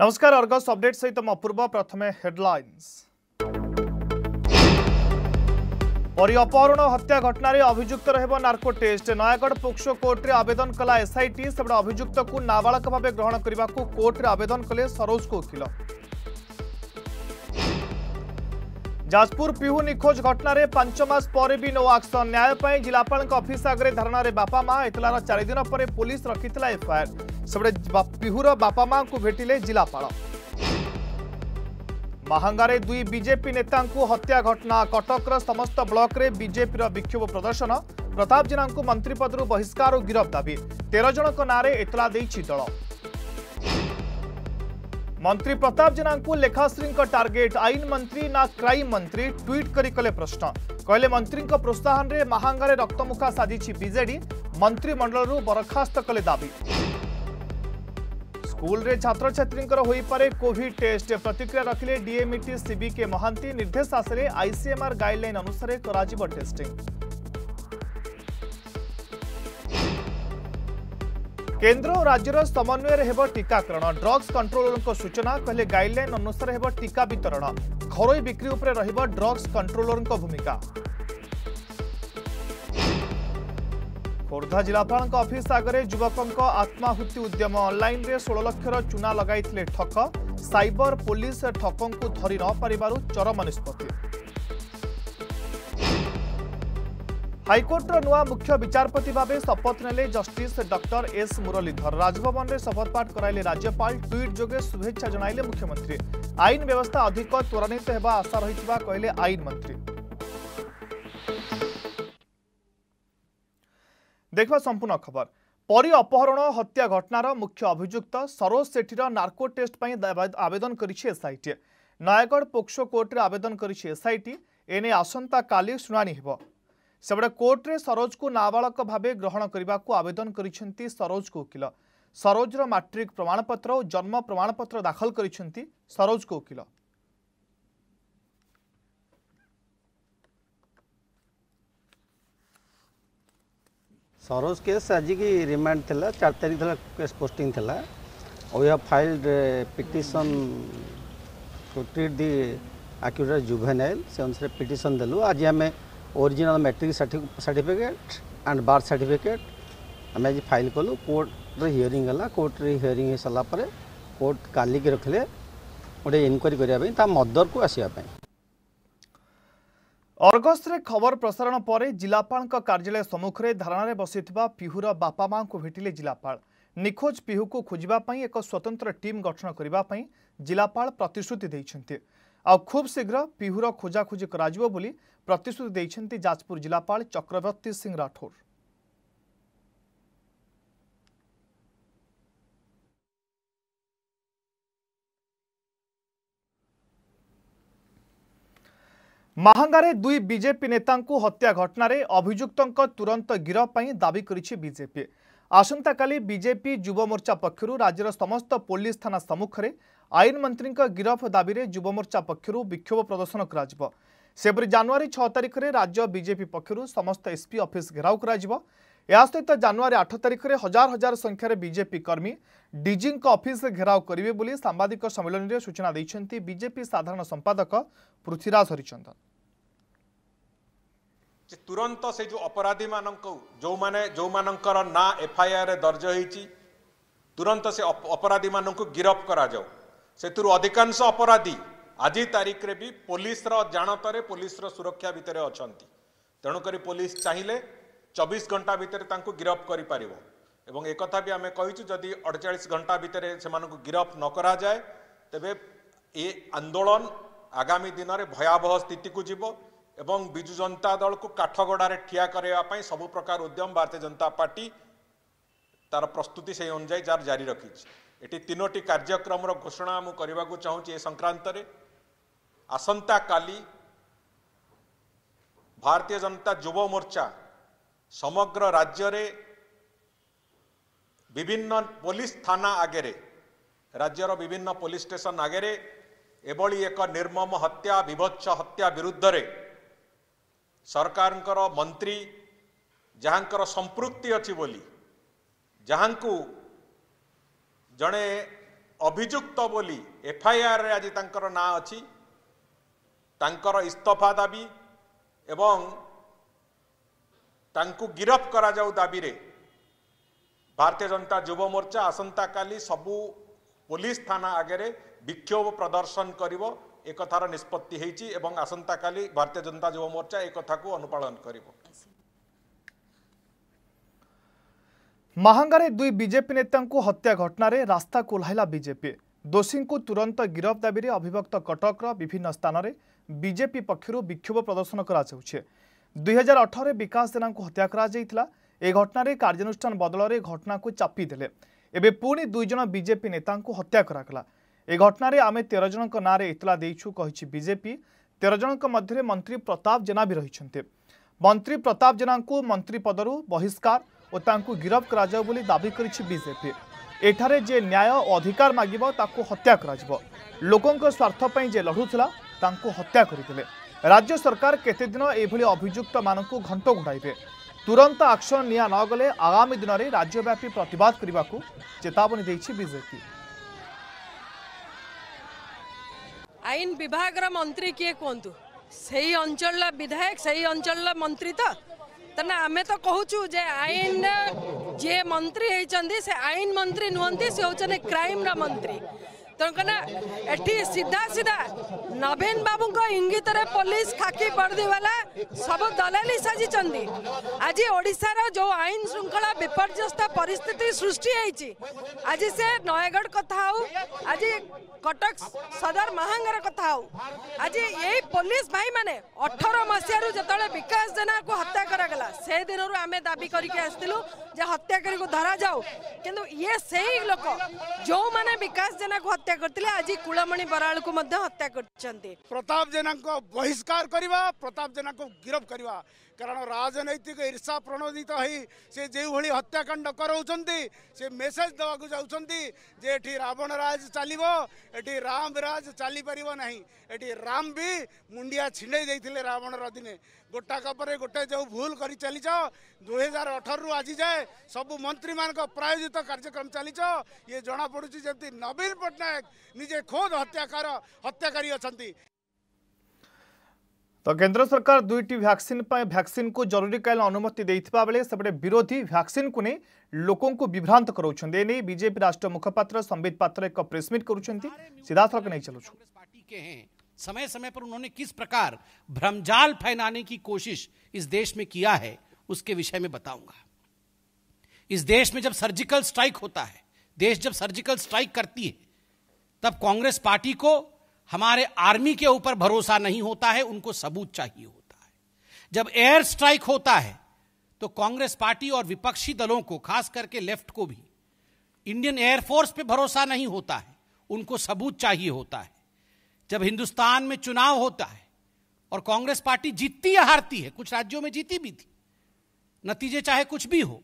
नमस्कार Argus update सहित म पूर्व हेडलाइंस परि अपहरण हत्या घटन अभुक्त रार्को टेस्ट नयगढ़ पोक्सो कोर्टे आवेदन कला एसआईटी सेपटे अभुक्त को नाबाक भाव ग्रहण करने कोर्ट कोर्टे आवेदन कले सरोज को उकिल ଯାଜପୁର ପିହୁ ନିଖୋଜ ଘଟଣାରେ ପାଞ୍ଚ ମାସ ପରେ ବି ନୋ ଆକ୍ସନ ନ୍ୟାୟ ପାଇଁ ଜିଲ୍ଲାପାଳଙ୍କ ଅଫିସ ଆଗରେ ଧାରଣାରେ ବାପା ମା ଏତଲାର ଚାରିଦିନ ପରେ ପୋଲିସ ରଖିଥିଲା ଏଫଆଇଆର ସେପଟେ ପିହୁର ବାପା ମାଙ୍କୁ ଭେଟିଲେ ଜିଲ୍ଲାପାଳ ମାହାଙ୍ଗାରେ ଦୁଇ ବିଜେପି ନେତାଙ୍କୁ ହତ୍ୟା ଘଟଣା କଟକର ସମସ୍ତ ବ୍ଲକରେ ବିଜେପିର ବିକ୍ଷୋଭ ପ୍ରଦର୍ଶନ ପ୍ରତାପ ଜେନାଙ୍କୁ ମନ୍ତ୍ରୀ ପଦରୁ ବହିଷ୍କାର ଓ ଗିରଫ ଦାବି ତେର ଜଣଙ୍କ ନାଁରେ ଏତଲା ଦେଇଛି ଦଳ मंत्री प्रताप जेना लेखाश्री टार्गेट आईन मंत्री ना क्राइम मंत्री ट्वीट करी कले प्रश्न कहले मंत्री प्रोत्साहन में महांगे रक्तमुखा साजिश विजे मंत्रिमंडल बरखास्त कले दावी स्कूल रे छात्र छीपे कोविड टेस्ट प्रतिक्रिया रखिले डीएमईटी सीबीके e महांती निर्देश आशे आईसीएमआर गाइडल अनुसार टेस्टिंग କେନ୍ଦ୍ର ଓ ରାଜ୍ୟର ସମନ୍ୱୟରେ ହେବ ଟିକାକରଣ ଡ୍ରଗ୍ସ କଣ୍ଟ୍ରୋଲରଙ୍କ ସୂଚନା କହିଲେ ଗାଇଡ୍ଲାଇନ୍ ଅନୁସାରେ ହେବ ଟିକା ବିତରଣ ଘରୋଇ ବିକ୍ରି ଉପରେ ରହିବ ଡ୍ରଗ୍ସ କଣ୍ଟ୍ରୋଲରଙ୍କ ଭୂମିକା ଖୋର୍ଦ୍ଧା ଜିଲ୍ଲାପାଳଙ୍କ ଅଫିସ୍ ଆଗରେ ଯୁବକଙ୍କ ଆତ୍ମାହୁତି ଉଦ୍ୟମ ଅନ୍ଲାଇନ୍ରେ ଷୋହଳ ଲକ୍ଷର ଚୁନା ଲଗାଇଥିଲେ ଠକ ସାଇବର ପୋଲିସ ଠକଙ୍କୁ ଧରି ନ ପାରିବାରୁ ଚରମ ନିଷ୍ପତ୍ତି ହାଇକୋର୍ଟର ନୂଆ ମୁଖ୍ୟ ବିଚାରପତି ଭାବେ ଶପଥ ନେଲେ ଜଷ୍ଟିସ୍ ଡକ୍ଟର ଏସ୍ ମୁରଲୀଧର ରାଜଭବନରେ ଶପଥ ପାଠ କରାଇଲେ ରାଜ୍ୟପାଳ ଟ୍ୱିଟ୍ ଯୋଗେ ଶୁଭେଚ୍ଛା ଜଣାଇଲେ ମୁଖ୍ୟମନ୍ତ୍ରୀ ଆଇନ ବ୍ୟବସ୍ଥା ଅଧିକ ତ୍ୱରାନ୍ୱିତ ହେବା ଆଶା ରହିଥିବା କହିଲେ ଆଇନ ମନ୍ତ୍ରୀ ଦେଖିବା ସମ୍ପୂର୍ଣ୍ଣ ଖବର পরী অপহরণ হত্যা ঘটনার মুখ্য অভিযুক্ত সরোজ সেঠির নার্কো টেস্ট পাই আবেদন করেছে এসআইটি নয়াগড় পোক্সো কোর্টে আবেদন করেছে এসআইটি এনে আসন্তা কালি শুনানি হব सेपटे कोर्टे सरोज को नाबाक भाव ग्रहण करने को आवेदन कर सरोज को वकिल सरोजर मैट्रिक प्रमाणपत्र और जन्म प्रमाणपत्र दाखल कर सरोज को वकिल सरोज केस आज की रिमांड था चार तारीख था केस पोस्टिंग था और filed petition to treat the आक्यूटर जुभेनाइल से अनुसार पिटीसन देलु आज आम original matric certificate and birth certificate आम आज फाइल कलु कोर्टर हिअरींग कोर्टर हिअरींग सर कोर्ट का रखिले गोटे इनक्वारी करवाई मदर को आसपाई अर्गस्तरे खबर प्रसारण पर जिलापा कार्यालय सम्मुखें धारण में बसीता पिहूर बापा माँ को भेटिले जिलापा निखोज पिहू को खोजापी एक स्वतंत्र टीम गठन करने जिलापा प्रतिश्रुति आ खुब शीघ्र पिहूर खोजाखोजी ପ୍ରତିଶ୍ରୁତି ଦେଇଛନ୍ତି ଯାଜପୁର ଜିଲ୍ଲାପାଳ ଚକ୍ରବର୍ତ୍ତୀ ସିଂ ରାଠୋର ମାହାଙ୍ଗାରେ ଦୁଇ ବିଜେପି ନେତାଙ୍କୁ ହତ୍ୟା ଘଟଣାରେ ଅଭିଯୁକ୍ତଙ୍କ ତୁରନ୍ତ ଗିରଫ ପାଇଁ ଦାବି କରିଛି ବିଜେପି ଆସନ୍ତାକାଲି ବିଜେପି ଯୁବମୋର୍ଚ୍ଚା ପକ୍ଷରୁ ରାଜ୍ୟର ସମସ୍ତ ପୋଲିସ ଥାନା ସମ୍ମୁଖରେ ଆଇନ ମନ୍ତ୍ରୀଙ୍କ ଗିରଫ ଦାବିରେ ଯୁବମୋର୍ଚ୍ଚା ପକ୍ଷରୁ ବିକ୍ଷୋଭ ପ୍ରଦର୍ଶନ କରାଯିବ ସେପରି ଜାନୁଆରୀ ଛଅ ତାରିଖରେ ରାଜ୍ୟ ବିଜେପି ପକ୍ଷରୁ ସମସ୍ତ ଏସ୍ପି ଅଫିସ୍ ଘେରାଉ କରାଯିବ ଏହା ସହିତ ଜାନୁଆରୀ ଆଠ ତାରିଖରେ ହଜାର ହଜାର ସଂଖ୍ୟାରେ ବିଜେପି କର୍ମୀ ଡିଜିଙ୍କ ଅଫିସ୍ରେ ଘେରାଉ କରିବେ ବୋଲି ସାମ୍ବାଦିକ ସମ୍ମିଳନୀରେ ସୂଚନା ଦେଇଛନ୍ତି ବିଜେପି ସାଧାରଣ ସମ୍ପାଦକ ପୃଥ୍ୱୀରାଜ ହରିଚନ୍ଦନ ଯେ ତୁରନ୍ତ ସେ ଯେଉଁ ଅପରାଧୀମାନଙ୍କୁ ଯେଉଁମାନେ ଯେଉଁମାନଙ୍କର ନାଁ ଏଫ୍ଆଇଆର୍ରେ ଦର୍ଜ ହେଇଛି ତୁରନ୍ତ ସେ ଅପରାଧୀମାନଙ୍କୁ ଗିରଫ କରାଯାଉ ସେଥିରୁ ଅଧିକାଂଶ ଅପରାଧୀ ଆଜି ତାରିଖରେ ବି ପୋଲିସର ଜାଣତରେ ପୋଲିସର ସୁରକ୍ଷା ଭିତରେ ଅଛନ୍ତି ତେଣୁକରି ପୋଲିସ ଚାହିଁଲେ ଚବିଶ ଘଣ୍ଟା ଭିତରେ ତାଙ୍କୁ ଗିରଫ କରିପାରିବ ଏବଂ ଏକଥା ବି ଆମେ କହିଛୁ ଯଦି ଅଡ଼ଚାଳିଶ ଘଣ୍ଟା ଭିତରେ ସେମାନଙ୍କୁ ଗିରଫ ନ କରାଯାଏ ତେବେ ଏ ଆନ୍ଦୋଳନ ଆଗାମୀ ଦିନରେ ଭୟାବହ ସ୍ଥିତିକୁ ଯିବ ଏବଂ ବିଜୁ ଜନତା ଦଳକୁ କାଠଗଡ଼ାରେ ଠିଆ କରାଇବା ପାଇଁ ସବୁ ପ୍ରକାର ଉଦ୍ୟମ ଭାରତୀୟ ଜନତା ପାର୍ଟି ତାର ପ୍ରସ୍ତୁତି ସେହି ଅନୁଯାୟୀ ଯାର ଜାରି ରଖିଛି ଏଠି ତିନୋଟି କାର୍ଯ୍ୟକ୍ରମର ଘୋଷଣା ମୁଁ କରିବାକୁ ଚାହୁଁଛି ଏ ସଂକ୍ରାନ୍ତରେ ଆସନ୍ତା କାଲି ଭାରତୀୟ ଜନତା ଯୁବ ମୋର୍ଚ୍ଚା ସମଗ୍ର ରାଜ୍ୟରେ ବିଭିନ୍ନ ପୋଲିସ ଥାନା ଆଗରେ ରାଜ୍ୟର ବିଭିନ୍ନ ପୋଲିସ ଷ୍ଟେସନ ଆଗରେ ଏଭଳି ଏକ ନିର୍ମମ ହତ୍ୟା ବିଭତ୍ସ ହତ୍ୟା ବିରୁଦ୍ଧରେ ସରକାରଙ୍କର ମନ୍ତ୍ରୀ ଯାହାଙ୍କର ସମ୍ପୃକ୍ତି ଅଛି ବୋଲି ଯାହାଙ୍କୁ ଜଣେ ଅଭିଯୁକ୍ତ ବୋଲି ଏଫ୍ଆଇଆର୍ରେ ଆଜି ତାଙ୍କର ନାଁ ଅଛି ତାଙ୍କର ଇସ୍ତଫା ଦାବି ଏବଂ ତାଙ୍କୁ ଗିରଫ କରାଯାଉ ଦାବିରେ ଭାରତୀୟ ଜନତା ଯୁବ ମୋର୍ଚ୍ଚା ଆସନ୍ତାକାଲି ସବୁ ପୋଲିସ ଥାନା ଆଗରେ ବିକ୍ଷୋଭ ପ୍ରଦର୍ଶନ କରିବ ଏ କଥାର ନିଷ୍ପତ୍ତି ହେଇଛି ଏବଂ ଆସନ୍ତାକାଲି ଭାରତୀୟ ଜନତା ଯୁବ ମୋର୍ଚ୍ଚା ଏ କଥାକୁ ଅନୁପାଳନ କରିବ ମାହାଙ୍ଗାରେ ଦୁଇ ବିଜେପି ନେତାଙ୍କୁ ହତ୍ୟା ଘଟଣାରେ ରାସ୍ତାକୁ ଓହ୍ଲାଇଲା ବିଜେପି ଦୋଷୀଙ୍କୁ ତୁରନ୍ତ ଗିରଫ ଦାବିରେ ଅଭିଭକ୍ତ କଟକର ବିଭିନ୍ନ ସ୍ଥାନରେ বিজেপি পক্ষর বিক্ষোভ প্রদর্শন করা যাচ্ছে দুই হাজার অঠর বিকাশ জেলা হত্যা করা যাই এই ঘটনার কার্যানুষ্ঠান বদলরে ঘটনা চাপি দেলে এবে পুঁ দুইজন বিজেপি নেতা হত্যা করা এ ঘটনার আমি তের জনক না ইতলা দিয়েছু কী বিজেপি তের জনক মধ্যে মন্ত্রী প্রতাপ জেনা বি রয়েছেন মন্ত্রী প্রতাপ জেনা মন্ত্রী পদর বহিষ্কার ও তা গিরফ করা বলে দাবি করেছে বিজেপি এঠারে যে ন্যায় ও অধিকার মাগব তা হত্যা করা লোক স্বার্থপ্রাই যে লড়ুলা हत्या करते राज्य सरकार केतेद अभुक्त मान घंट घोड़ाइबे तुरंत आक्शन निया नगले आगामी दिन में राज्यव्यापी प्रतवाद करने को चेतावनी बीजेपी आईन विभाग मंत्री किए कहतु से ही अंचल विधायक से ही अंचल मंत्री तो तेने आम तो कहूँ जे आईन जे मंत्री होती से आईन मंत्री नुहंती से हूँ क्राइम रा मंत्री ତେଣୁକନା ଏଠି ସିଧା ସିଧା ନବୀନ ବାବୁଙ୍କ ଇଙ୍ଗିତରେ ପୋଲିସ ଖାକି ବର୍ଦ୍ଦିବାଲା ସବୁ ଦଲାଲି ସାଜିଛନ୍ତି ଆଜି ଓଡ଼ିଶାର ଯେଉଁ ଆଇନ ଶୃଙ୍ଖଳା ବିପର୍ଯ୍ୟସ୍ତ ପରିସ୍ଥିତି ସୃଷ୍ଟି ହେଇଛି ଆଜି ସେ ନୟାଗଡ଼ କଥା ହଉ ଆଜି କଟକ ସଦର ମହାଙ୍ଗର କଥା ହଉ ଆଜି ଏଇ ପୋଲିସ ଭାଇମାନେ ଅଠର ମସିହାରୁ ଯେତେବେଳେ ବିକାଶ ଜେନାକୁ ହତ୍ୟା କରାଗଲା ସେ ଦିନରୁ ଆମେ ଦାବି କରିକି ଆସିଥିଲୁ ଯେ ହତ୍ୟାକାରୀକୁ ଧରାଯାଉ କିନ୍ତୁ ଇଏ ସେଇ ଲୋକ ଯେଉଁମାନେ ବିକାଶ ଜେନାକୁ ହତ୍ୟା हत्या करते आज कूलमणि बराल को हत्या कर प्रताप जेना बहिष्कार करने प्रताप जेना को गिरफ करवा कारण राजनैतिक इर्षा प्रणोदित है हत्याकांड हत्याकाउँछ से मेसेज दाकी रावण राज राम राज चालिपर नै एटि राम वि मुन्डिया छिडैदि रावण र दिन गोटा कप गोटे जो भुल गरिचालिछ दुई हजार अठरु आज सब मन्त्री म प्रायोजित कार्यक्रम चाहिँ इ जापडु जति नवीन पट्टनायक निजे खोद हत्याकार हत्याकारी अन्त तो केंद्र सरकार दुईट भैक्सीन भैक्सीन को जरूरकालीन अनुमति देता बेले विरोधी भैक्सीन को नहीं लोक विभ्रांत कराने बीजेपी राष्ट्र मुखपात्र संबित पात्र एक प्रेसमिट कर सीधा सड़क नहीं चलु समय समय पर उन्होंने किस प्रकार भ्रमजाल फैलाने की कोशिश इस देश में किया है उसके विषय में बताऊंगा इस देश में जब सर्जिकल स्ट्राइक होता है देश जब सर्जिकल स्ट्राइक करती है तब कांग्रेस पार्टी को हमारे आर्मी के ऊपर भरोसा नहीं होता है उनको सबूत चाहिए होता है जब एयर स्ट्राइक होता है तो कांग्रेस पार्टी और विपक्षी दलों को खास करके लेफ्ट को भी इंडियन एयरफोर्स पे भरोसा नहीं होता है उनको सबूत चाहिए होता है जब हिंदुस्तान में चुनाव होता है और कांग्रेस पार्टी जीतती या हारती है कुछ राज्यों में जीती भी थी नतीजे चाहे कुछ भी हो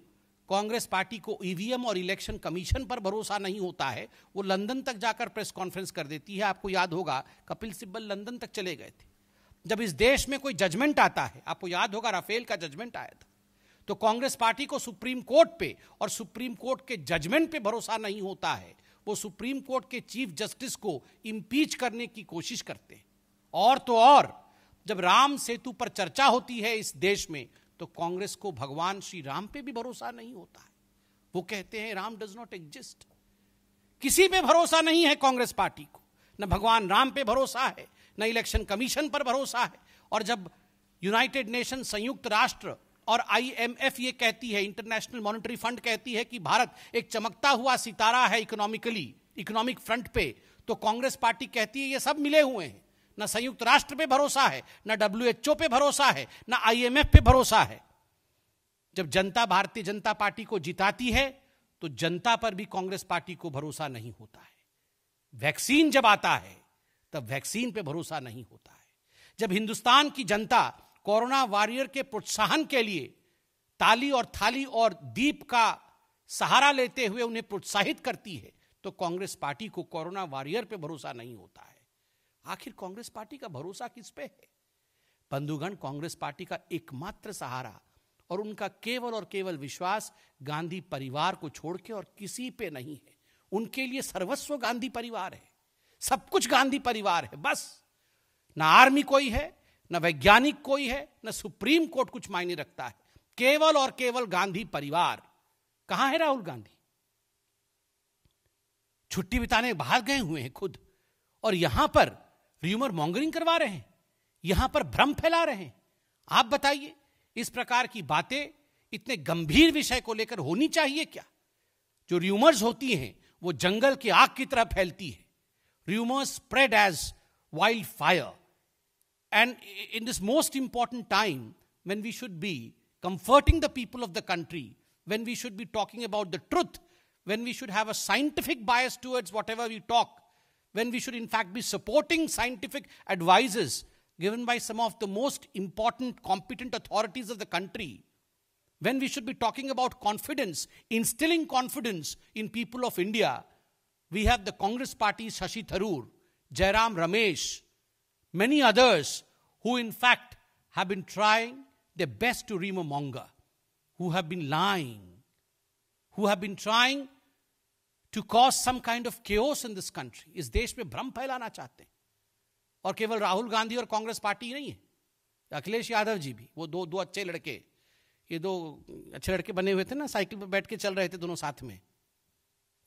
कांग्रेस पार्टी को ईवीएम और इलेक्शन कमीशन पर भरोसा नहीं होता है वो लंदन तक जाकर प्रेस कॉन्फ्रेंस कर देती है आपको याद होगा कपिल सिब्बल लंदन तक चले गए थे जब इस देश में कोई जजमेंट आता है आपको याद होगा राफेल का जजमेंट आया था तो कांग्रेस पार्टी को सुप्रीम कोर्ट पे और सुप्रीम कोर्ट के जजमेंट पे भरोसा नहीं होता है वो सुप्रीम कोर्ट के चीफ जस्टिस को इम्पीच करने की कोशिश करते हैं और तो और जब राम सेतु पर चर्चा होती है इस देश में तो कांग्रेस को भगवान श्री राम पे भी भरोसा नहीं होता है वो कहते हैं राम डज नॉट एग्जिस्ट किसी पे भरोसा नहीं है कांग्रेस पार्टी को न भगवान राम पे भरोसा है न इलेक्शन कमीशन पर भरोसा है और जब यूनाइटेड नेशन संयुक्त राष्ट्र और आईएमएफ ये कहती है इंटरनेशनल मॉनेटरी फंड कहती है कि भारत एक चमकता हुआ सितारा है इकोनॉमिकली इकोनॉमिक फ्रंट पे तो कांग्रेस पार्टी कहती है ये सब मिले हुए हैं न संयुक्त राष्ट्र पे भरोसा है न डब्ल्यूएचओ पे भरोसा है न आईएमएफ पे भरोसा है जब जनता भारतीय जनता पार्टी को जिताती है तो जनता पर भी कांग्रेस पार्टी को भरोसा नहीं होता है वैक्सीन जब आता है तब वैक्सीन पे भरोसा नहीं होता है जब हिंदुस्तान की जनता कोरोना वॉरियर के प्रोत्साहन के लिए ताली और थाली और दीप का सहारा लेते हुए उन्हें प्रोत्साहित करती है तो कांग्रेस पार्टी को कोरोना वॉरियर पे भरोसा नहीं होता है आखिर कांग्रेस पार्टी का भरोसा किस पे है बंधुगण कांग्रेस पार्टी का एकमात्र सहारा और उनका केवल और केवल विश्वास गांधी परिवार को छोड़ के और किसी पे नहीं है उनके लिए सर्वस्व गांधी परिवार है सब कुछ गांधी परिवार है बस ना आर्मी कोई है ना वैज्ञानिक कोई है ना सुप्रीम कोर्ट कुछ मायने रखता है केवल और केवल गांधी परिवार कहां है राहुल गांधी छुट्टी बिताने बाहर गए हुए हैं खुद और यहां पर र्यूमर मॉन्गरिंग करवा रहे हैं यहां पर भ्रम फैला रहे हैं आप बताइए इस प्रकार की बातें इतने गंभीर विषय को लेकर होनी चाहिए क्या जो र्यूमर्स होती हैं वो जंगल की आग की तरह फैलती है rumours spread as wild fire and in this most important time when we should be comforting the people of the country when we should be talking about the truth when we should have a scientific bias towards whatever we talk when we should in fact be supporting scientific advices given by some of the most important competent authorities of the country, when we should be talking about confidence, instilling confidence in people of India, we have the Congress party's Shashi Tharoor, Jairam Ramesh, many others who in fact have been trying their best to ream a monger, who have been lying, who have been trying to cause some kind of case in this country इस देश में भ्रम फैलाना चाहते हैं और केवल राहुल गांधी और कांग्रेस पार्टी नहीं है अखिलेश यादव जी भी वो दो दो अच्छे लड़के ये दो अच्छे लड़के बने हुए थे ना साइकिल पर बैठ के चल रहे थे दोनों साथ में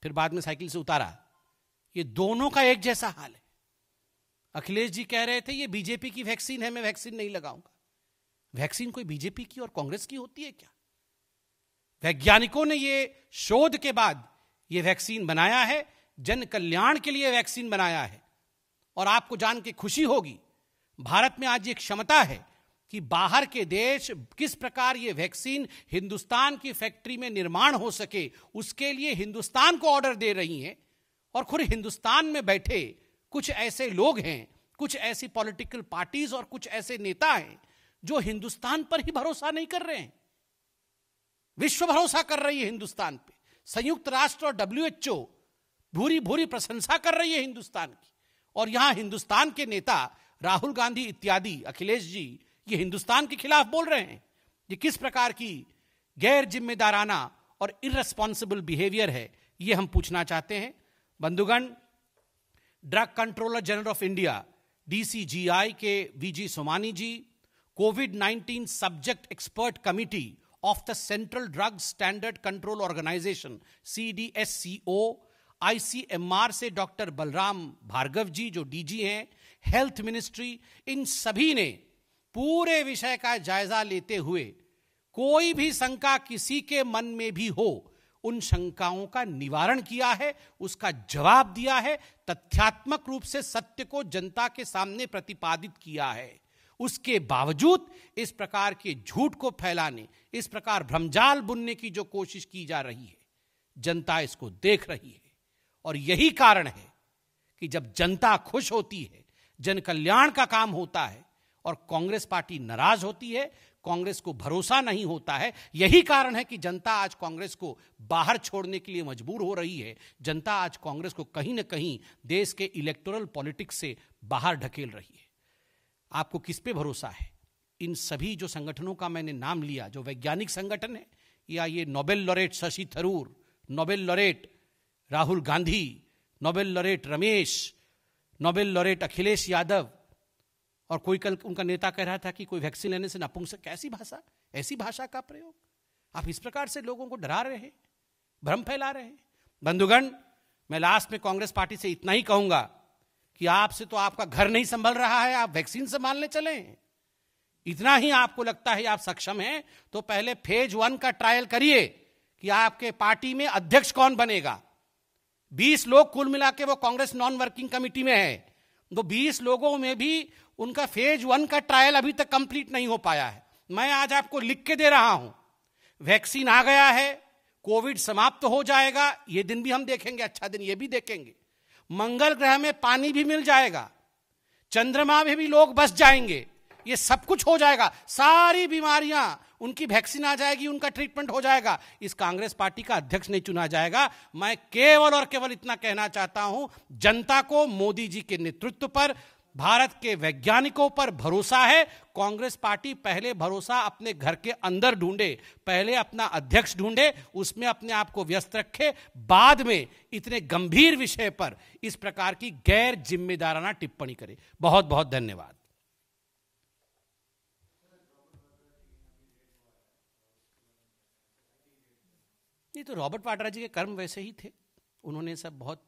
फिर बाद में साइकिल से उतारा ये दोनों का एक जैसा हाल है अखिलेश जी कह रहे थे ये बीजेपी की वैक्सीन है मैं वैक्सीन नहीं लगाऊंगा वैक्सीन कोई बीजेपी की और कांग्रेस की होती है क्या वैज्ञानिकों ने ये शोध के बाद ये वैक्सीन बनाया है जन कल्याण के लिए वैक्सीन बनाया है और आपको जान के खुशी होगी भारत में आज ये क्षमता है कि बाहर के देश किस प्रकार ये वैक्सीन हिंदुस्तान की फैक्ट्री में निर्माण हो सके उसके लिए हिंदुस्तान को ऑर्डर दे रही हैं और खुद हिंदुस्तान में बैठे कुछ ऐसे लोग हैं कुछ ऐसी पॉलिटिकल पार्टीज और कुछ ऐसे नेता हैं जो हिंदुस्तान पर ही भरोसा नहीं कर रहे हैं विश्व भरोसा कर रही है हिंदुस्तान पे संयुक्त राष्ट्र और डब्ल्यूएचओ भूरी भूरी प्रशंसा कर रही है हिंदुस्तान की और यहां हिंदुस्तान के नेता राहुल गांधी इत्यादि अखिलेश जी ये हिंदुस्तान के खिलाफ बोल रहे हैं ये किस प्रकार की गैर जिम्मेदाराना और इनरेस्पॉन्सिबल बिहेवियर है ये हम पूछना चाहते हैं बंधुगण Drug Controller General of India DCGI के VG Somani ji COVID 19 subject expert committee of the Central Drug Standard Control Organization CDSCO ICMR से डॉक्टर बलराम भार्गव जी जो डीजी हैं हेल्थ मिनिस्ट्री इन सभी ने पूरे विषय का जायजा लेते हुए कोई भी शंका किसी के मन में भी हो उन शंकाओं का निवारण किया है उसका जवाब दिया है तथ्यात्मक रूप से सत्य को जनता के सामने प्रतिपादित किया है उसके बावजूद इस प्रकार के झूठ को फैलाने इस प्रकार भ्रमजाल बुनने की जो कोशिश की जा रही है जनता इसको देख रही है और यही कारण है कि जब जनता खुश होती है जन कल्याण का काम होता है और कांग्रेस पार्टी नाराज होती है कांग्रेस को भरोसा नहीं होता है यही कारण है कि जनता आज कांग्रेस को बाहर छोड़ने के लिए मजबूर हो रही है जनता आज कांग्रेस को कहीं ना कहीं देश के इलेक्टोरल पॉलिटिक्स से बाहर ढकेल रही है आपको किस पे भरोसा है इन सभी जो संगठनों का मैंने नाम लिया जो वैज्ञानिक संगठन है या ये Nobel laureate Shashi Tharoor Nobel laureate Rahul Gandhi Nobel laureate Ramesh Nobel laureate Akhilesh Yadav और कोई कल उनका नेता कह रहा था कि कोई वैक्सीन लेने से नपुंसक कैसी भाषा ऐसी भाषा का प्रयोग आप इस प्रकार से लोगों को डरा रहे हैं भ्रम फैला रहे हैं बंधुगण मैं लास्ट में कांग्रेस पार्टी से इतना ही कहूंगा कि आपसे तो आपका घर नहीं संभल रहा है आप वैक्सीन संभालने चले इतना ही आपको लगता है आप सक्षम हैं तो पहले फेज वन का ट्रायल करिए कि आपके पार्टी में अध्यक्ष कौन बनेगा 20 लोग कुल मिला के वो कांग्रेस नॉन वर्किंग कमेटी में है तो 20 लोगों में भी उनका फेज वन का ट्रायल अभी तक कंप्लीट नहीं हो पाया है मैं आज आपको लिख के दे रहा हूं वैक्सीन आ गया है कोविड समाप्त तो हो जाएगा ये दिन भी हम देखेंगे अच्छा दिन ये भी देखेंगे मंगल ग्रह में पानी भी मिल जाएगा चंद्रमा में भी लोग बस जाएंगे ये सब कुछ हो जाएगा सारी बीमारियां उनकी वैक्सीन आ जाएगी उनका ट्रीटमेंट हो जाएगा इस कांग्रेस पार्टी का अध्यक्ष नहीं चुना जाएगा मैं केवल और केवल इतना कहना चाहता हूं जनता को मोदी जी के नेतृत्व पर भारत के वैज्ञानिकों पर भरोसा है कांग्रेस पार्टी पहले भरोसा अपने घर के अंदर ढूंढे पहले अपना अध्यक्ष ढूंढे उसमें अपने आप को व्यस्त रखे बाद में इतने गंभीर विषय पर इस प्रकार की गैर जिम्मेदाराना टिप्पणी करे बहुत बहुत धन्यवाद ये तो रॉबर्ट वाड्रा जी के कर्म वैसे ही थे उन्होंने सब बहुत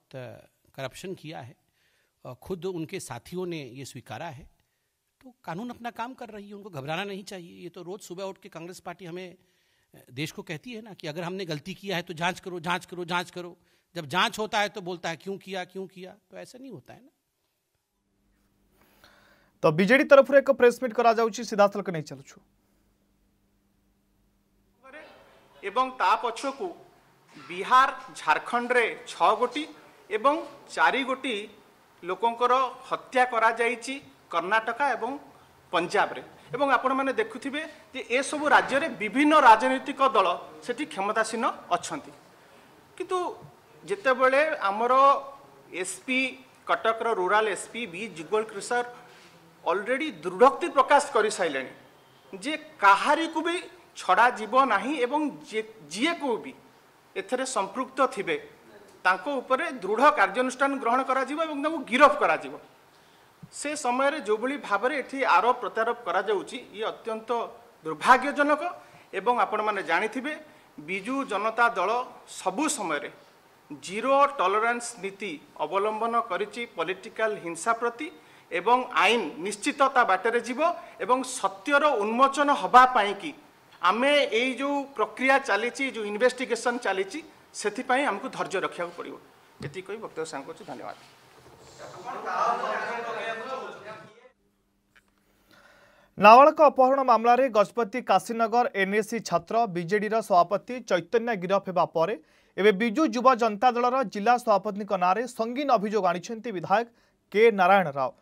करप्शन किया है खुद उनके साथियों ने ये स्वीकारा है तो कानून अपना काम कर रही है उनको घबराना नहीं चाहिए ये तो रोज़ सुबह उठ के कांग्रेस पार्टी हमें देश को कहती है ना कि अगर हमने गलती किया है तो जांच करो जांच करो जांच करो जब जांच होता है तो बोलता है क्यों किया क्यों किया तो ऐसा नहीं होता है ना तो बीजेडी तरफ एक प्रेस मीट करा जाऊ सीधा सल नहीं चलुछु एवं ता पछकु बिहार झारखंड रे 6 गोटी एवं चारि गोटी ଲୋକଙ୍କର ହତ୍ୟା କରାଯାଇଛି କର୍ଣ୍ଣାଟକା ଏବଂ ପଞ୍ଜାବରେ এবং আপনার দেখুবে যে এসব রাজ্যের বিভিন্ন রাজনৈতিক দল সেটি ক্ষমতাসীন অনেক কিন্তু যেতবে আমার এসপি কটকর রুরাল এসপি বি যুগল কৃষর অলরেডি দৃঢ়ক্তি প্রকাশ করে সাইলে যে কাহারিকু বি ছড়া যাব না এবং যে যিয়ে কু বি এতে সম্পৃক্ত থিবে ତାଙ୍କ ଉପରେ ଦୃଢ଼ କାର୍ଯ୍ୟାନୁଷ୍ଠାନ ଗ୍ରହଣ କରାଯିବ ଏବଂ ତାଙ୍କୁ ଗିରଫ କରାଯିବ ସେ ସମୟରେ ଯେଉଁଭଳି ଭାବରେ ଏଠି ଆରୋପ ପ୍ରତ୍ୟାରୋପ କରାଯାଉଛି ଇଏ ଅତ୍ୟନ୍ତ ଦୁର୍ଭାଗ୍ୟଜନକ ଏବଂ ଆପଣମାନେ ଜାଣିଥିବେ ବିଜୁ ଜନତା ଦଳ ସବୁ ସମୟରେ ଜିରୋ ଟଲରାନ୍ସ ନୀତି ଅବଲମ୍ବନ କରିଛି ପଲିଟିକାଲ ହିଂସା ପ୍ରତି ଏବଂ ଆଇନ ନିଶ୍ଚିତ ତା ବାଟରେ ଯିବ ଏବଂ ସତ୍ୟର ଉନ୍ମୋଚନ ହେବା ପାଇଁକି ଆମେ ଏଇ ଯେଉଁ ପ୍ରକ୍ରିୟା ଚାଲିଛି ଯେଉଁ ଇନଭେଷ୍ଟିଗେସନ୍ ଚାଲିଛି से आमको धर्ज रखा पड़ो ये कही वक्त साहु धन्यवाद नाबाक अपहरण मामलें गजपति काशीनगर एनएससी छात्र विजेडर सभापति चैतन्य गिरफ होजु जुव जनता दल जिला सभापति ना संगीन अभोग आनी विधायक के नारायण राव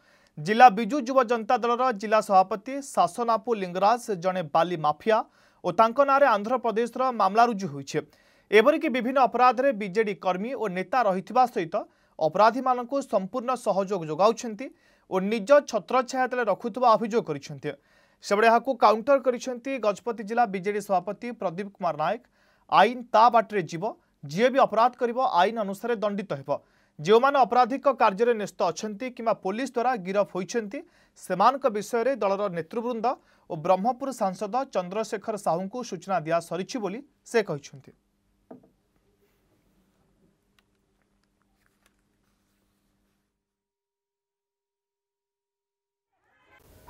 जिला विजु जुव जनता दल जिला सभापति सासनापू लिंगराज जड़े बाफिया और ना आंध्र प्रदेश मामला रुजुच्छे ଏପରିକି ବିଭିନ୍ନ ଅପରାଧରେ ବିଜେଡି କର୍ମୀ ଓ ନେତା ରହିଥିବା ସହିତ ଅପରାଧୀମାନଙ୍କୁ ସମ୍ପୂର୍ଣ୍ଣ ସହଯୋଗ ଯୋଗାଉଛନ୍ତି ଓ ନିଜ ଛତ୍ରଛାୟା ତଳେ ରଖୁଥିବା ଅଭିଯୋଗ କରିଛନ୍ତି ସେଭଳି ଏହାକୁ କାଉଣ୍ଟର କରିଛନ୍ତି ଗଜପତି ଜିଲ୍ଲା ବିଜେଡି ସଭାପତି ପ୍ରଦୀପ କୁମାର ନାୟକ ଆଇନ ତା ବାଟରେ ଯିବ ଯିଏ ବି ଅପରାଧ କରିବ ଆଇନ ଅନୁସାରେ ଦଣ୍ଡିତ ହେବ ଯେଉଁମାନେ ଅପରାଧିକ କାର୍ଯ୍ୟରେ ନ୍ୟସ୍ତ ଅଛନ୍ତି କିମ୍ବା ପୋଲିସ ଦ୍ୱାରା ଗିରଫ ହୋଇଛନ୍ତି ସେମାନଙ୍କ ବିଷୟରେ ଦଳର ନେତୃବୃନ୍ଦ ଓ ବ୍ରହ୍ମପୁର ସାଂସଦ ଚନ୍ଦ୍ରଶେଖର ସାହୁଙ୍କୁ ସୂଚନା ଦିଆ ସରିଛି ବୋଲି ସେ କହିଛନ୍ତି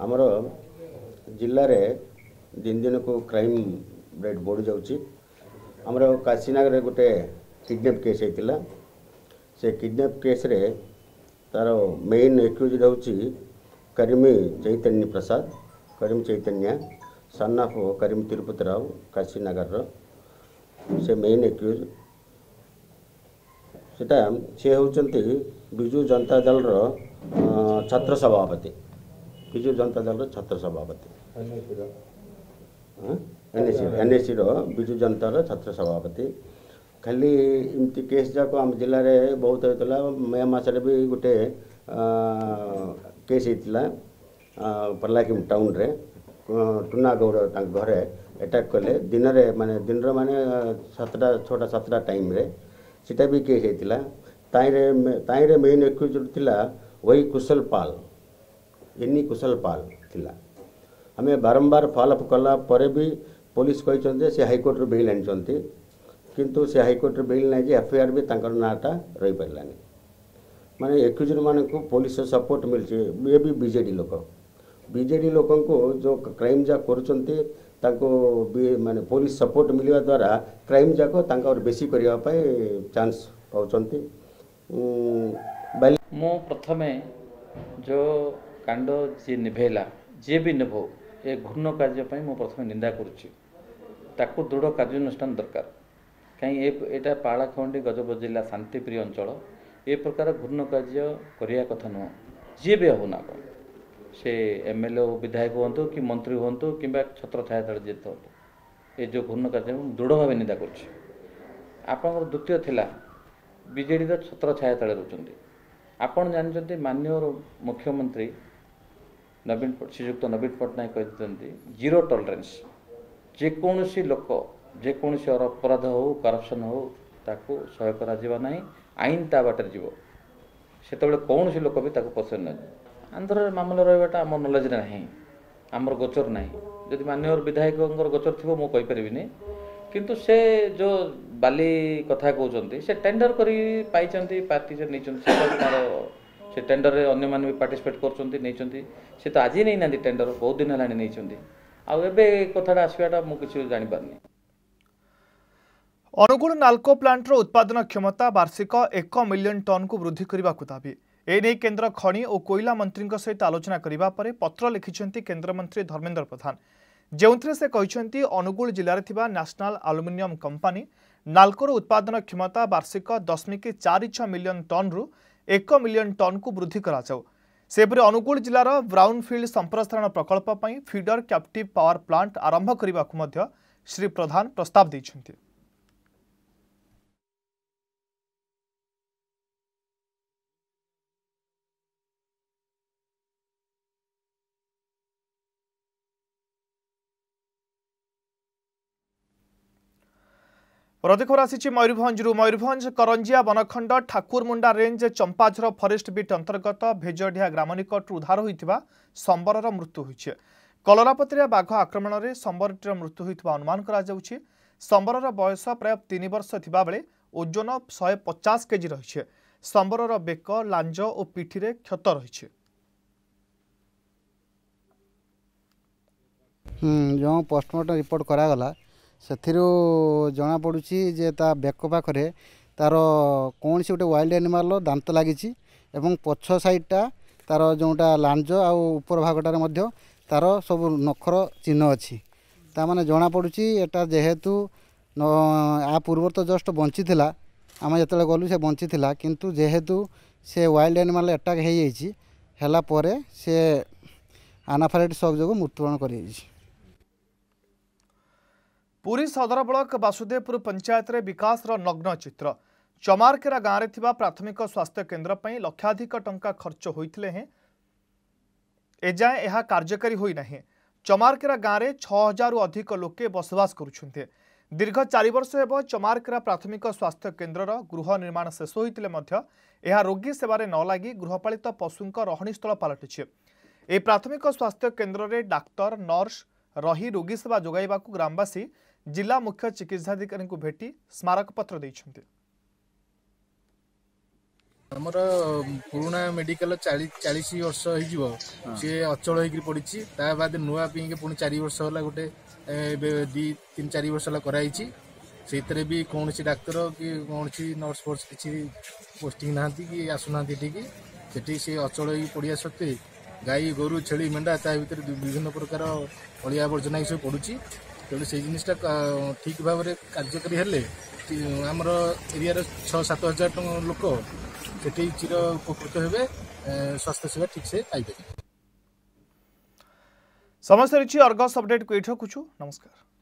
ଆମର ଜିଲ୍ଲାରେ ଦିନ ଦିନକୁ କ୍ରାଇମ୍ ରେଟ୍ ବଢ଼ିଯାଉଛି ଆମର କାଶୀନଗରରେ ଗୋଟେ କିଡ଼ନାପ୍ କେସ୍ ହେଇଥିଲା ସେ କିଡ଼ନାପ୍ କେସ୍ରେ ତା'ର ମେନ୍ ଏକ୍ୟୁଜ୍ ହେଉଛି କରିମି ଚୈତନ୍ୟ ପ୍ରସାଦ କରିମି ଚୈତନ୍ୟ ସନ୍ ଅଫ୍ କରିମି ତିରୁପତି ରାଓ କାଶୀନଗରର ସେ ମେନ୍ ଏକ୍ୟୁଜ୍ ସେଟା ସେ ହେଉଛନ୍ତି ବିଜୁ ଜନତା ଦଳର ଛାତ୍ର ସଭାପତି బీజేపీ జనతా దళ ఛత్ర సభాపతి ಎನ್ಎಸಿ ಎನ್ಎಸಿರು ಬಿಜು ಜನತಾರ ଛାତ୍ର ସଭାପତି ଖାଲି ଏମିତି କେସ୍ ଯାକ ଆମ ଜିଲ୍ଲାରେ ବହୁତ ହେଇଥିଲା ମେ ମାସରେ ବି ଗୋଟେ କେସ୍ ହେଇଥିଲା ପର୍ଲାକିମ୍ ଟାଉନ୍ରେ ଟୁନା ଗୌଡ଼ ତାଙ୍କ ଘରେ ଆଟାକ୍ କଲେ ଦିନରେ ମାନେ ଦିନର ମାନେ ସାତଟା ଛଅଟା ସାତଟା ଟାଇମ୍ରେ ସେଇଟା ବି କେସ୍ ହେଇଥିଲା ତାହିଁରେ ତାହିଁରେ ମେନ୍ ଏକ୍ୟୁଜ୍ ଥିଲା ୱଇ କୁଶଲ ପାଲ એની કુશલ પાલ ଥିଲା ଆମେ ବାରମ୍ବାର ଫଲୋଅପ୍ କଲା ପରେ ବି ପୋଲିସ କହିଛନ୍ତି ଯେ ସେ ହାଇକୋର୍ଟରୁ ବେଲ୍ ଆଣିଛନ୍ତି କିନ୍ତୁ ସେ ହାଇକୋର୍ଟରେ ବେଲ୍ ନାହିଁ ଯେ ଏଫଆଇଆର୍ ବି ତାଙ୍କର ନାଁଟା ରହିପାରିଲାନି ମାନେ ଏକ୍ୟୁଜର୍ମାନଙ୍କୁ ପୋଲିସର ସପୋର୍ଟ ମିଳିଛି ଏ ବି ବିଜେଡ଼ି ଲୋକ ବିଜେଡ଼ି ଲୋକଙ୍କୁ ଯେଉଁ କ୍ରାଇମ୍ ଯାକ କରୁଛନ୍ତି ତାଙ୍କୁ ମାନେ ପୋଲିସ ସପୋର୍ଟ ମିଳିବା ଦ୍ୱାରା କ୍ରାଇମ୍ ଯାକ ତାଙ୍କର ବେଶୀ କରିବା ପାଇଁ ଚାନ୍ସ ପାଉଛନ୍ତି ମୁଁ ପ୍ରଥମେ ଯେଉଁ କାଣ୍ଡ ଯିଏ ନିଭେଇଲା ଯିଏ ବି ନିଭଉ ଏ ଘୂର୍ଣ୍ଣ କାର୍ଯ୍ୟ ପାଇଁ ମୁଁ ପ୍ରଥମେ ନିନ୍ଦା କରୁଛି ତାକୁ ଦୃଢ଼ କାର୍ଯ୍ୟାନୁଷ୍ଠାନ ଦରକାର କାହିଁ ଏ ଏଇଟା ପାହାଡ଼ଖଣ୍ଡି ଗଜପତି ଜିଲ୍ଲା ଶାନ୍ତିପ୍ରିୟ ଅଞ୍ଚଳ ଏ ପ୍ରକାର ଘୂର୍ଣ୍ଣ କାର୍ଯ୍ୟ କରିବା କଥା ନୁହଁ ଯିଏ ବି ହେଉ ନା କ'ଣ ସେ ଏମ୍ ଏଲ୍ ଏ ବିଧାୟକ ହୁଅନ୍ତୁ କି ମନ୍ତ୍ରୀ ହୁଅନ୍ତୁ କିମ୍ବା ଛତ୍ରଛାୟା ଦଳ ଯିଏ ହୁଅନ୍ତୁ ଏ ଯେଉଁ ଘୂର୍ଣ୍ଣ କାର୍ଯ୍ୟ ମୁଁ ଦୃଢ଼ ଭାବେ ନିନ୍ଦା କରୁଛି ଆପଣଙ୍କର ଦ୍ୱିତୀୟ ଥିଲା ବିଜେଡ଼ିର ଛତ୍ରଛାୟା ତଳେ ରହୁଛନ୍ତି ଆପଣ ଜାଣିଛନ୍ତି ମାନ୍ୟ ମୁଖ୍ୟମନ୍ତ୍ରୀ ନବୀନ ଶ୍ରୀଯୁକ୍ତ ନବୀନ ପଟ୍ଟନାୟକ କହିଛନ୍ତି ଜିରୋ ଟଲରେନ୍ସ ଯେକୌଣସି ଲୋକ ଯେକୌଣସି ଅପରାଧ ହେଉ କରପ୍ସନ୍ ହେଉ ତାକୁ ସହ୍ୟ କରାଯିବ ନାହିଁ ଆଇନ ତା ବାଟରେ ଯିବ ସେତେବେଳେ କୌଣସି ଲୋକ ବି ତାକୁ ପସନ୍ଦ ନଯିବ ଆନ୍ଧ୍ରରେ ମାମଲା ରହିବାଟା ଆମ ନଲେଜରେ ନାହିଁ ଆମର ଗୋଚର ନାହିଁ ଯଦି ମାନ୍ୟବର ବିଧାୟକଙ୍କର ଗୋଚର ଥିବ ମୁଁ କହିପାରିବିନି କିନ୍ତୁ ସେ ଯେଉଁ ବାଲି କଥା କହୁଛନ୍ତି ସେ ଟେଣ୍ଡର କରି ପାଇଛନ୍ତି ପାର୍ଟି ନେଇଛନ୍ତି ତାର ସେ ଟେଣ୍ଡରରେ ଅନ୍ୟମାନେ ବି ପାର୍ଟିସିପେଟ୍ କରୁଛନ୍ତି ନେଇଛନ୍ତି ସେ ତ ଆଜି ନେଇନାହାନ୍ତି ଟେଣ୍ଡର ବହୁତ ଦିନ ହେଲାଣି ନେଇଛନ୍ତି ଆଉ ଏବେ କଥାଟା ଆସିବାଟା ମୁଁ କିଛି ଜାଣିପାରୁନି ଅନୁଗୁଳ ନାଲ୍କୋ ପ୍ଲାଣ୍ଟର ଉତ୍ପାଦନ କ୍ଷମତା ବାର୍ଷିକ ଏକ ମିଲିୟନ ଟନ୍କୁ ବୃଦ୍ଧି କରିବାକୁ ଦାବି ଏନେଇ କେନ୍ଦ୍ର ଖଣି ଓ କୋଇଲା ମନ୍ତ୍ରୀଙ୍କ ସହିତ ଆଲୋଚନା କରିବା ପରେ ପତ୍ର ଲେଖିଛନ୍ତି କେନ୍ଦ୍ରମନ୍ତ୍ରୀ ଧର୍ମେନ୍ଦ୍ର ପ୍ରଧାନ ଯେଉଁଥିରେ ସେ କହିଛନ୍ତି ଅନୁଗୁଳ ଜିଲ୍ଲାରେ ଥିବା ନ୍ୟାସନାଲ୍ ଆଲୁମିନିୟମ କମ୍ପାନୀ ନାଲ୍କୋର ଉତ୍ପାଦନ କ୍ଷମତା ବାର୍ଷିକ ଦଶମିକ ଚାରି ଛଅ ମିଲିୟନ ଟନ୍ରୁ एक मिलियन टन को वृद्धि करपरी अनुगुण जिलार ब्राउनफिल्ड संप्रसारण प्रकल्प फिडर कैप्टिव पावर प्लांट आरंभ करने को श्री प्रधान प्रस्ताव देते ରଦିଖବର ଆସିଛି ମୟୂରଭଞ୍ଜରୁ ମୟୂରଭଞ୍ଜ କରଞ୍ଜିଆ ବନଖଣ୍ଡ Thakurmunda range Champajhar forest beat ଅନ୍ତର୍ଗତ ଭେଜଡିହା ଗ୍ରାମ ନିକଟରୁ ଉଦ୍ଧାର ହୋଇଥିବା ସମ୍ବରର ମୃତ୍ୟୁ ହୋଇଛି କଲରାପତ୍ରିଆ ବାଘ ଆକ୍ରମଣରେ ସମ୍ବରଟିର ମୃତ୍ୟୁ ହୋଇଥିବା ଅନୁମାନ କରାଯାଉଛି ସମ୍ବରର ବୟସ ପ୍ରାୟ ତିନି ବର୍ଷ ଥିବାବେଳେ ଓଜନ ଶହେ ପଚାଶ କେଜି ରହିଛି ସମ୍ବରର ବେକ ଲାଞ୍ଜ ଓ ପିଠିରେ କ୍ଷତ ରହିଛି ଯେଉଁ ପୋଷ୍ଟମର୍ଟମ ରିପୋର୍ଟ କରାଗଲା ସେଥିରୁ ଜଣାପଡ଼ୁଛି ଯେ ତା ବେକ ପାଖରେ ତା'ର କୌଣସି ଗୋଟେ ୱାଇଲ୍ଡ ଆନିମାଲ୍ର ଦାନ୍ତ ଲାଗିଛି ଏବଂ ପଛ ସାଇଡ଼୍ଟା ତା'ର ଯେଉଁଟା ଲାଞ୍ଜ ଆଉ ଉପର ଭାଗଟାରେ ମଧ୍ୟ ତା'ର ସବୁ ନଖର ଚିହ୍ନ ଅଛି ତା'ମାନେ ଜଣାପଡ଼ୁଛି ଏଟା ଯେହେତୁ ଆ ପୂର୍ବରୁ ତ ଜଷ୍ଟ ବଞ୍ଚିଥିଲା ଆମେ ଯେତେବେଳେ ଗଲୁ ସେ ବଞ୍ଚିଥିଲା କିନ୍ତୁ ଯେହେତୁ ସେ ୱାଇଲ୍ଡ ଆନିମାଲ୍ ଆଟାକ୍ ହେଇଯାଇଛି ହେଲା ପରେ ସେ ଆନାଫାରେଟ୍ ସକ୍ ଯୋଗୁଁ ମୃତ୍ୟୁବରଣ କରିଯାଇଛି पूरी सदर ब्लक वासुदेवपुर पंचायत रे विकास रो नग्न चित्र चमारकेरा गाँव में प्राथमिक स्वास्थ्य केन्द्र पर लक्षाधिक टंका खर्च होते हैं एजाए यह कार्यकारी होना चमारकेरा गाँव में छह हजार रु अधिक लोके बसवास कर दीर्घ चार वर्ष होब चमारकेरा प्राथमिक स्वास्थ्य केन्द्र गृह निर्माण शेष होते रोगी सेवार न लगी गृहपात पशु पशुं रहणी स्थल पलटि यह प्राथमिक स्वास्थ्य केन्द्र में डाक्तर नर्स रही रोगी सेवा जोगाइवा ग्रामवासी जिला मुख्य चिकित्साधिकारी को भेटी पत्र आमर पुणा मेडिकल चालीस वर्ष हो अचल पड़ी ता नुआ पी के पुणी चार वर्ष होगा गोटे दि तीन चार वर्ष होगा कराई से भी कौन सी डाक्तर कि कौन सी नर्स फोर्स किसी पोस्टिंग ना कि आसुना से अचल पड़िया सत्वे गाई गोर छेली मेढा ता विभिन्न प्रकार अर्जना सब पड़ी ତେଣୁ ସେଇ ଜିନିଷଟା ଠିକ୍ ଭାବରେ କାର୍ଯ୍ୟକାରୀ ହେଲେ ଆମର ଏରିଆର ଛଅ ସାତ ହଜାର ଟଙ୍କା ଲୋକ ସେଠି ଚିର ଉପକୃତ ହେବେ ସ୍ୱାସ୍ଥ୍ୟ ସେବା ଠିକ୍ସେ ପାଇପାରିବେ ସମସ୍ତେ ରହିଛି ଅର୍ଗସ୍ ଅପଡେଟ୍କୁ ଏଇଠି ରଖୁଛୁ ନମସ୍କାର